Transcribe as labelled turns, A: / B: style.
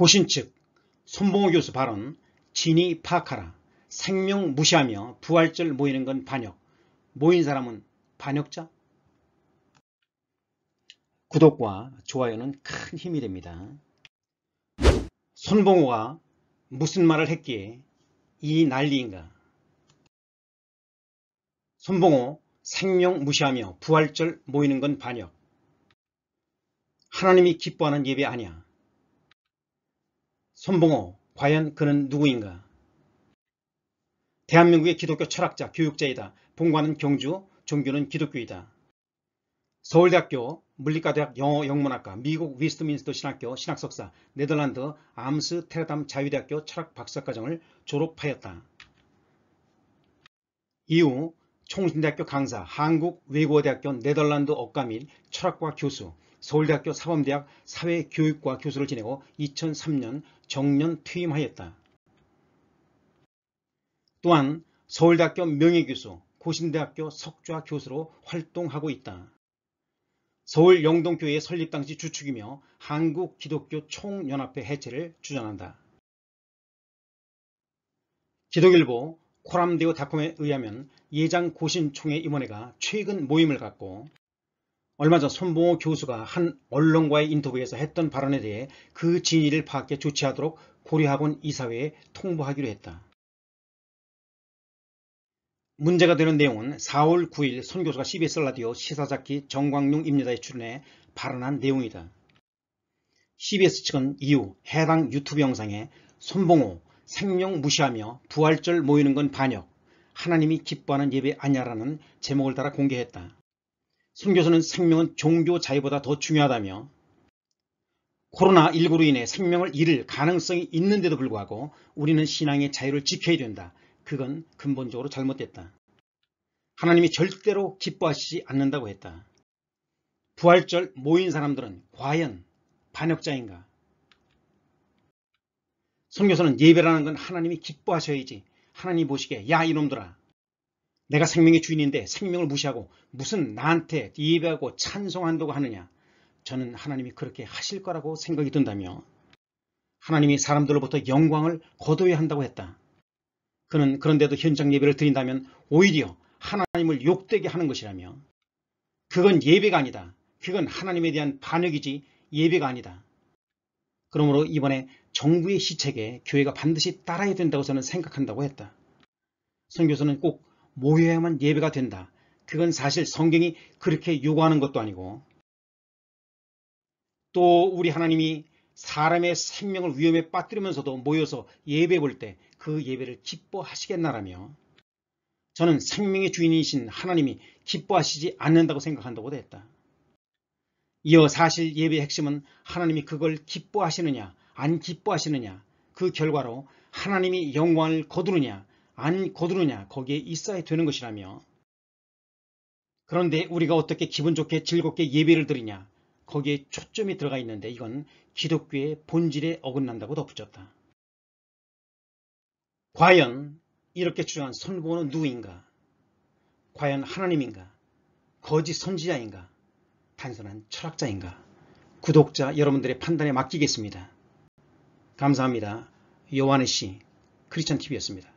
A: 고신 측 손봉호 교수 발언 진이 파악하라 생명 무시하며 부활절 모이는 건 반역 모인 사람은 반역자? 구독과 좋아요는 큰 힘이 됩니다. 손봉호가 무슨 말을 했기에 이 난리인가? 손봉호 생명 무시하며 부활절 모이는 건 반역 하나님이 기뻐하는 예배 아니야. 손봉호, 과연 그는 누구인가? 대한민국의 기독교 철학자, 교육자이다. 본관은 경주, 종교는 기독교이다. 서울대학교 물리과대학 영어 영문학과, 미국 위스트민스터 신학교 신학석사, 네덜란드 암스 테르담 자유대학교 철학 박사과정을 졸업하였다. 이후 총신대학교 강사, 한국 외국어대학교 네덜란드 억가 및 철학과 교수, 서울대학교 사범대학 사회교육과 교수를 지내고 2003년 정년 퇴임하였다. 또한 서울대학교 명예교수, 고신대학교 석좌 교수로 활동하고 있다. 서울 영동교회 설립 당시 주축이며 한국 기독교 총연합회 해체를 주장한다. 기독일보 코람데오닷컴에 의하면 예장 고신총회 임원회가 최근 모임을 갖고 얼마 전 손봉호 교수가 한 언론과의 인터뷰에서 했던 발언에 대해 그 진위를 파악해 조치하도록 고려학원 이사회에 통보하기로 했다. 문제가 되는 내용은 4월 9일 손 교수가 CBS 라디오 시사자키정광룡 입니다에 출연해 발언한 내용이다. CBS 측은 이후 해당 유튜브 영상에 손봉호 생명 무시하며 부활절 모이는 건 반역, 하나님이 기뻐하는 예배 아냐라는 제목을 따라 공개했다. 선교사는 생명은 종교 자유보다 더 중요하다며 코로나19로 인해 생명을 잃을 가능성이 있는데도 불구하고 우리는 신앙의 자유를 지켜야 된다. 그건 근본적으로 잘못됐다. 하나님이 절대로 기뻐하시지 않는다고 했다. 부활절 모인 사람들은 과연 반역자인가? 성교사는 예배라는 건 하나님이 기뻐하셔야지 하나님 보시기에 야 이놈들아 내가 생명의 주인인데 생명을 무시하고 무슨 나한테 예배하고 찬송한다고 하느냐 저는 하나님이 그렇게 하실 거라고 생각이 든다며 하나님이 사람들로부터 영광을 거둬야 한다고 했다. 그는 그런데도 현장 예배를 드린다면 오히려 하나님을 욕되게 하는 것이라며 그건 예배가 아니다. 그건 하나님에 대한 반역이지 예배가 아니다. 그러므로 이번에 정부의 시책에 교회가 반드시 따라야 된다고 저는 생각한다고 했다. 선교사는 꼭 모여야만 예배가 된다. 그건 사실 성경이 그렇게 요구하는 것도 아니고 또 우리 하나님이 사람의 생명을 위험에 빠뜨리면서도 모여서 예배 볼때 그 예배를 기뻐하시겠나라며 저는 생명의 주인이신 하나님이 기뻐하시지 않는다고 생각한다고도 했다. 이어 사실 예배의 핵심은 하나님이 그걸 기뻐하시느냐 안 기뻐하시느냐 그 결과로 하나님이 영광을 거두느냐 안 거두느냐 거기에 있어야 되는 것이라며 그런데 우리가 어떻게 기분 좋게 즐겁게 예배를 드리냐 거기에 초점이 들어가 있는데 이건 기독교의 본질에 어긋난다고 덧붙였다. 과연 이렇게 주장한 선보는 누구인가? 과연 하나님인가? 거짓 선지자인가? 단순한 철학자인가? 구독자 여러분들의 판단에 맡기겠습니다. 감사합니다. 요한의 씨 크리스찬TV였습니다.